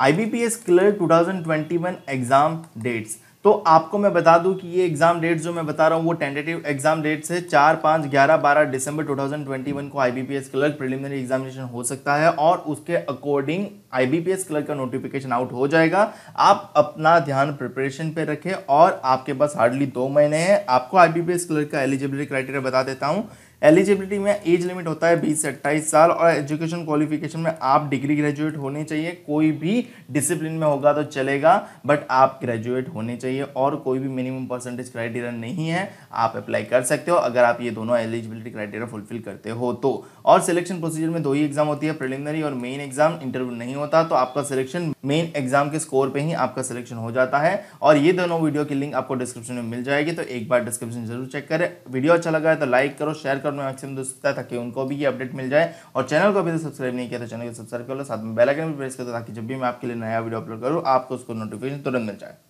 आई B P S clear one exam dates तो आपको मैं बता दूं कि ये एग्ज़ाम डेट्स जो मैं बता रहा हूँ वो टेंटेटिव एग्ज़ाम डेट्स है चार पाँच ग्यारह बारह दिसंबर 2021 को I B P S clerk preliminary examination हो सकता है और उसके according I B P S clerk का नोटिफिकेशन आउट हो जाएगा आप अपना ध्यान प्रिपरेशन पे रखें और आपके पास हार्डली दो महीने हैं आपको I B P S clerk का एलिजिबिलिटी क्राइटेरिया बता देता हूँ एलिजिबिलिटी में एज लिमिट होता है बीस से अट्ठाईस साल और एजुकेशन क्वालिफिकेशन में आप डिग्री ग्रेजुएट होने चाहिए कोई भी डिसिप्लिन में होगा तो चलेगा बट आप ग्रेजुएट होने चाहिए और कोई भी मिनिमम परसेंटेज क्राइटेरिया नहीं है आप अप्लाई कर सकते हो अगर आप ये दोनों एलिजिबिलिटी क्राइटेरिया फुलफिल करते हो तो और सिलेक्शन प्रोसीजर में दो ही एग्जाम होती है प्रिलिमिनरी और मेन एग्जाम इंटरव्यू नहीं होता तो आपका सिलेक्शन मेन एग्जाम के स्कोर पर ही आपका सिलेक्शन हो जाता है और ये दोनों वीडियो की लिंक आपको डिस्क्रिप्शन में मिल जाएगी तो एक बार डिस्क्रिप्शन जरूर चेक करें वीडियो अच्छा लगा है तो लाइक करो शेयर करो में मैक्सिमम दोस्तों है ताकि उनको भी ये अपडेट मिल जाए और चैनल को अभी तक सब्सक्राइब नहीं किया तो चैनल को सब्सक्राइब कर लो साथ में बेलाइकन भी प्रेस कर दो ताकि जब भी मैं आपके लिए नया वीडियो अपलोड करूँ आपको उसको नोटिफिकेशन तुरंत मिल जाए